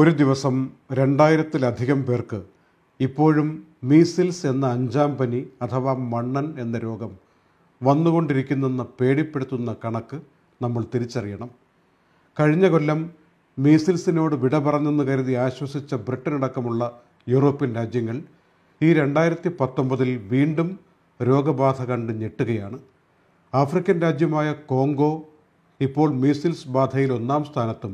ഒരു ദിവസം രണ്ടായിരത്തിലധികം പേർക്ക് ഇപ്പോഴും മീസിൽസ് എന്ന അഞ്ചാം പനി അഥവാ മണ്ണൻ എന്ന രോഗം വന്നുകൊണ്ടിരിക്കുന്നെന്ന് പേടിപ്പെടുത്തുന്ന കണക്ക് നമ്മൾ തിരിച്ചറിയണം കഴിഞ്ഞ കൊല്ലം മീസിൽസിനോട് വിട പറഞ്ഞെന്ന് കരുതി ആശ്വസിച്ച ബ്രിട്ടനടക്കമുള്ള യൂറോപ്യൻ രാജ്യങ്ങൾ ഈ രണ്ടായിരത്തി പത്തൊമ്പതിൽ വീണ്ടും രോഗബാധ കണ്ട് ഞെട്ടുകയാണ് ആഫ്രിക്കൻ രാജ്യമായ കോങ്കോ ഇപ്പോൾ മീസിൽസ് ബാധയിൽ ഒന്നാം സ്ഥാനത്തും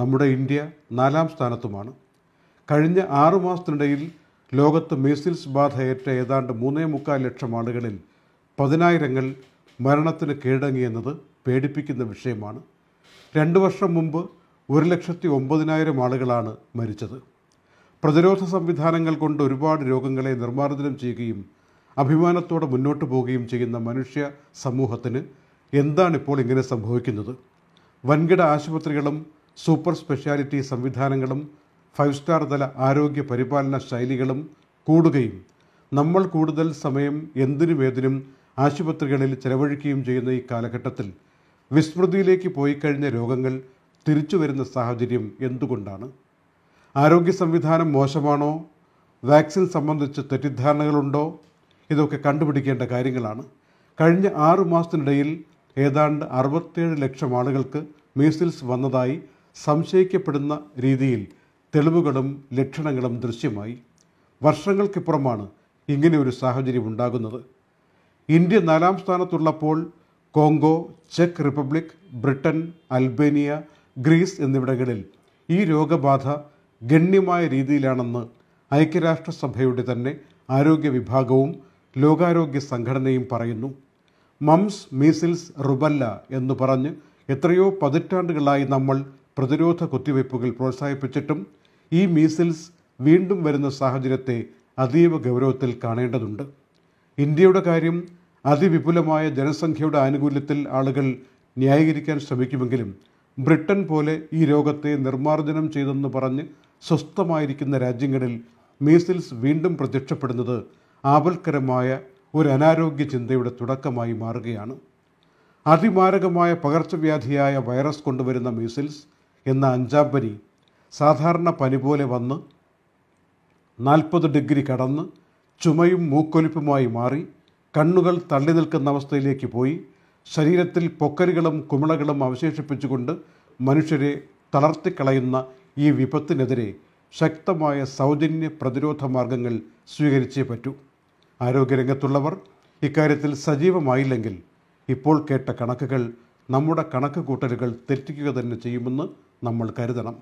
നമ്മുടെ ഇന്ത്യ നാലാം സ്ഥാനത്തുമാണ് കഴിഞ്ഞ ആറു മാസത്തിനിടയിൽ ലോകത്ത് മീസിൽസ് ബാധയേറ്റ ഏതാണ്ട് മൂന്നേ മുക്കാൽ ലക്ഷം ആളുകളിൽ പതിനായിരങ്ങൾ മരണത്തിന് കീഴടങ്ങിയെന്നത് പേടിപ്പിക്കുന്ന വിഷയമാണ് രണ്ട് വർഷം മുമ്പ് ഒരു ലക്ഷത്തി ഒമ്പതിനായിരം ആളുകളാണ് മരിച്ചത് പ്രതിരോധ സംവിധാനങ്ങൾ കൊണ്ട് ഒരുപാട് രോഗങ്ങളെ നിർമ്മാർജ്ജനം ചെയ്യുകയും അഭിമാനത്തോടെ മുന്നോട്ട് പോവുകയും ചെയ്യുന്ന മനുഷ്യ സമൂഹത്തിന് എന്താണിപ്പോൾ ഇങ്ങനെ സംഭവിക്കുന്നത് വൻകിട ആശുപത്രികളും സൂപ്പർ സ്പെഷ്യാലിറ്റി സംവിധാനങ്ങളും ഫൈവ് സ്റ്റാർ തല ആരോഗ്യ പരിപാലന ശൈലികളും കൂടുകയും നമ്മൾ കൂടുതൽ സമയം എന്തിനു വേദനും ആശുപത്രികളിൽ ചെലവഴിക്കുകയും ചെയ്യുന്ന ഈ കാലഘട്ടത്തിൽ വിസ്മൃതിയിലേക്ക് കഴിഞ്ഞ രോഗങ്ങൾ തിരിച്ചു വരുന്ന സാഹചര്യം എന്തുകൊണ്ടാണ് ആരോഗ്യ സംവിധാനം മോശമാണോ വാക്സിൻ സംബന്ധിച്ച് തെറ്റിദ്ധാരണകളുണ്ടോ ഇതൊക്കെ കണ്ടുപിടിക്കേണ്ട കാര്യങ്ങളാണ് കഴിഞ്ഞ ആറു മാസത്തിനിടയിൽ ഏതാണ്ട് അറുപത്തേഴ് ലക്ഷം ആളുകൾക്ക് മീസിൽസ് വന്നതായി സംശയിക്കപ്പെടുന്ന രീതിയിൽ തെളിവുകളും ലക്ഷണങ്ങളും ദൃശ്യമായി വർഷങ്ങൾക്കിപ്പുറമാണ് ഇങ്ങനെ ഒരു സാഹചര്യം ഉണ്ടാകുന്നത് ഇന്ത്യ നാലാം സ്ഥാനത്തുള്ളപ്പോൾ കോങ്കോ ചെക്ക് റിപ്പബ്ലിക് ബ്രിട്ടൻ അൽബേനിയ ഗ്രീസ് എന്നിവിടങ്ങളിൽ ഈ രോഗബാധ ഗണ്യമായ രീതിയിലാണെന്ന് ഐക്യരാഷ്ട്രസഭയുടെ തന്നെ ആരോഗ്യ വിഭാഗവും ലോകാരോഗ്യ സംഘടനയും പറയുന്നു മംസ് മീസിൽസ് റുബല്ല എന്ന് പറഞ്ഞ് എത്രയോ പതിറ്റാണ്ടുകളായി നമ്മൾ പ്രതിരോധ കുത്തിവയ്പ്പുകൾ പ്രോത്സാഹിപ്പിച്ചിട്ടും ഈ മീസിൽസ് വീണ്ടും വരുന്ന സാഹചര്യത്തെ അതീവ ഗൗരവത്തിൽ കാണേണ്ടതുണ്ട് ഇന്ത്യയുടെ കാര്യം അതിവിപുലമായ ജനസംഖ്യയുടെ ആനുകൂല്യത്തിൽ ആളുകൾ ന്യായീകരിക്കാൻ ശ്രമിക്കുമെങ്കിലും ബ്രിട്ടൻ പോലെ ഈ രോഗത്തെ നിർമ്മാർജ്ജനം ചെയ്തെന്ന് പറഞ്ഞ് സ്വസ്ഥമായിരിക്കുന്ന രാജ്യങ്ങളിൽ മീസിൽസ് വീണ്ടും പ്രത്യക്ഷപ്പെടുന്നത് ആപൽക്കരമായ ഒരു അനാരോഗ്യ ചിന്തയുടെ തുടക്കമായി മാറുകയാണ് അതിമാരകമായ പകർച്ചവ്യാധിയായ വൈറസ് കൊണ്ടുവരുന്ന മീസിൽസ് എന്ന അഞ്ചാം പനി സാധാരണ പനി പോലെ വന്ന് നാൽപ്പത് ഡിഗ്രി കടന്ന് ചുമയും മൂക്കൊലിപ്പുമായി മാറി കണ്ണുകൾ തള്ളി നിൽക്കുന്ന അവസ്ഥയിലേക്ക് പോയി ശരീരത്തിൽ പൊക്കലുകളും കുമിളകളും അവശേഷിപ്പിച്ചുകൊണ്ട് മനുഷ്യരെ തളർത്തിക്കളയുന്ന ഈ വിപത്തിനെതിരെ ശക്തമായ സൗജന്യ പ്രതിരോധ മാർഗങ്ങൾ സ്വീകരിച്ചേ പറ്റൂ ആരോഗ്യരംഗത്തുള്ളവർ ഇക്കാര്യത്തിൽ സജീവമായില്ലെങ്കിൽ ഇപ്പോൾ കേട്ട കണക്കുകൾ നമ്മുടെ കണക്ക് കൂട്ടലുകൾ തെറ്റിക്കുക തന്നെ ചെയ്യുമെന്ന് നമ്മൾ കരുതണം